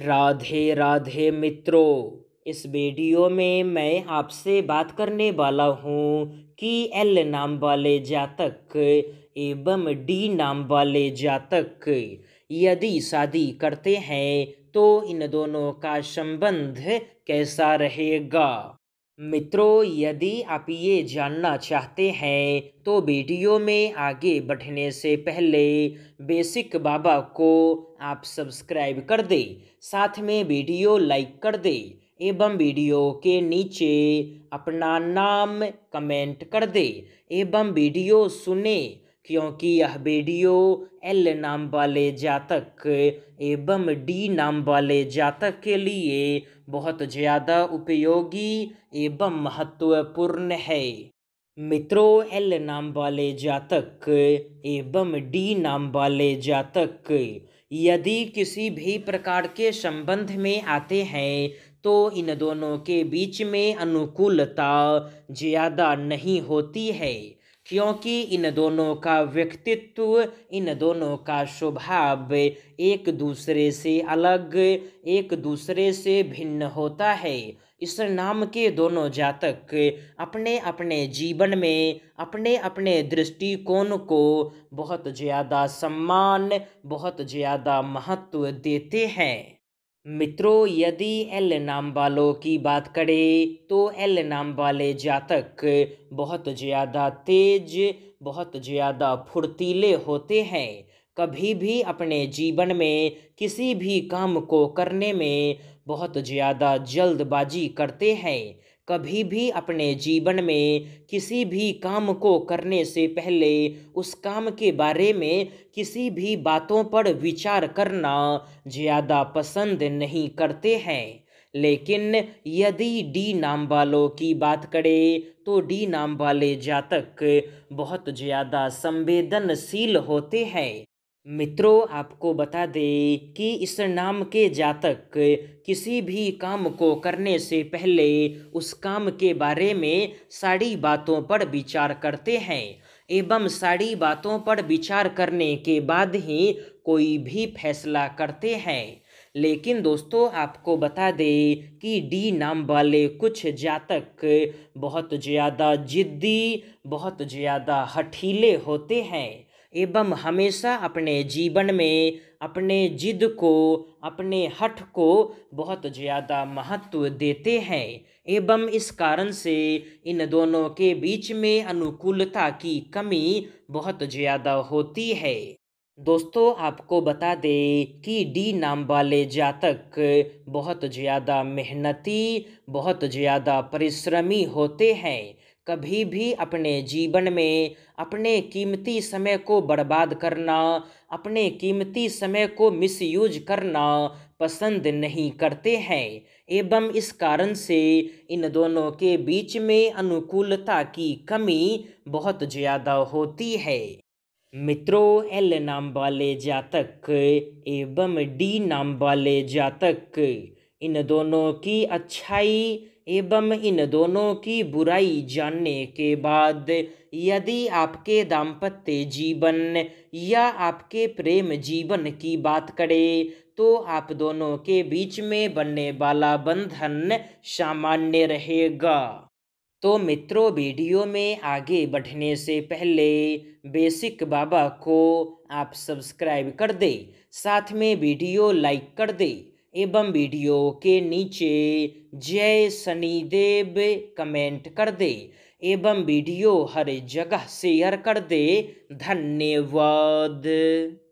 राधे राधे मित्रों इस वीडियो में मैं आपसे बात करने वाला हूँ कि एल नाम वाले जातक एवं डी नाम वाले जातक यदि शादी करते हैं तो इन दोनों का संबंध कैसा रहेगा मित्रों यदि आप ये जानना चाहते हैं तो वीडियो में आगे बढ़ने से पहले बेसिक बाबा को आप सब्सक्राइब कर दें साथ में वीडियो लाइक कर दे एवं वीडियो के नीचे अपना नाम कमेंट कर दें एवं वीडियो सुने क्योंकि यह वीडियो एल नाम वाले जातक एवं डी नाम वाले जातक के लिए बहुत ज़्यादा उपयोगी एवं महत्वपूर्ण है मित्रों एल नाम वाले जातक एवं डी नाम वाले जातक यदि किसी भी प्रकार के संबंध में आते हैं तो इन दोनों के बीच में अनुकूलता ज़्यादा नहीं होती है क्योंकि इन दोनों का व्यक्तित्व इन दोनों का स्वभाव एक दूसरे से अलग एक दूसरे से भिन्न होता है इस नाम के दोनों जातक अपने अपने जीवन में अपने अपने दृष्टिकोण को बहुत ज़्यादा सम्मान बहुत ज़्यादा महत्व देते हैं मित्रों यदि एल नाम वालों की बात करें तो एल नाम वाले जातक बहुत ज़्यादा तेज बहुत ज़्यादा फुर्तीले होते हैं कभी भी अपने जीवन में किसी भी काम को करने में बहुत ज़्यादा जल्दबाजी करते हैं कभी भी अपने जीवन में किसी भी काम को करने से पहले उस काम के बारे में किसी भी बातों पर विचार करना ज़्यादा पसंद नहीं करते हैं लेकिन यदि डी नाम वालों की बात करें तो डी नाम वाले जातक बहुत ज़्यादा संवेदनशील होते हैं मित्रों आपको बता दें कि इस नाम के जातक किसी भी काम को करने से पहले उस काम के बारे में सारी बातों पर विचार करते हैं एवं सारी बातों पर विचार करने के बाद ही कोई भी फैसला करते हैं लेकिन दोस्तों आपको बता दें कि डी नाम वाले कुछ जातक बहुत ज़्यादा जिद्दी बहुत ज़्यादा हठीले होते हैं एवं हमेशा अपने जीवन में अपने जिद को अपने हठ को बहुत ज़्यादा महत्व देते हैं एवं इस कारण से इन दोनों के बीच में अनुकूलता की कमी बहुत ज़्यादा होती है दोस्तों आपको बता दें कि डी नाम वाले जातक बहुत ज़्यादा मेहनती बहुत ज़्यादा परिश्रमी होते हैं कभी भी अपने जीवन में अपने कीमती समय को बर्बाद करना अपने कीमती समय को मिसयूज करना पसंद नहीं करते हैं एवं इस कारण से इन दोनों के बीच में अनुकूलता की कमी बहुत ज़्यादा होती है मित्रों एल नाम वाले जातक एवं डी नाम वाले जातक इन दोनों की अच्छाई एवं इन दोनों की बुराई जानने के बाद यदि आपके दाम्पत्य जीवन या आपके प्रेम जीवन की बात करें तो आप दोनों के बीच में बनने वाला बंधन सामान्य रहेगा तो मित्रों वीडियो में आगे बढ़ने से पहले बेसिक बाबा को आप सब्सक्राइब कर दे साथ में वीडियो लाइक कर दे एवं वीडियो के नीचे जय शनिदेव कमेंट कर दे एवं वीडियो हर जगह शेयर कर दे धन्यवाद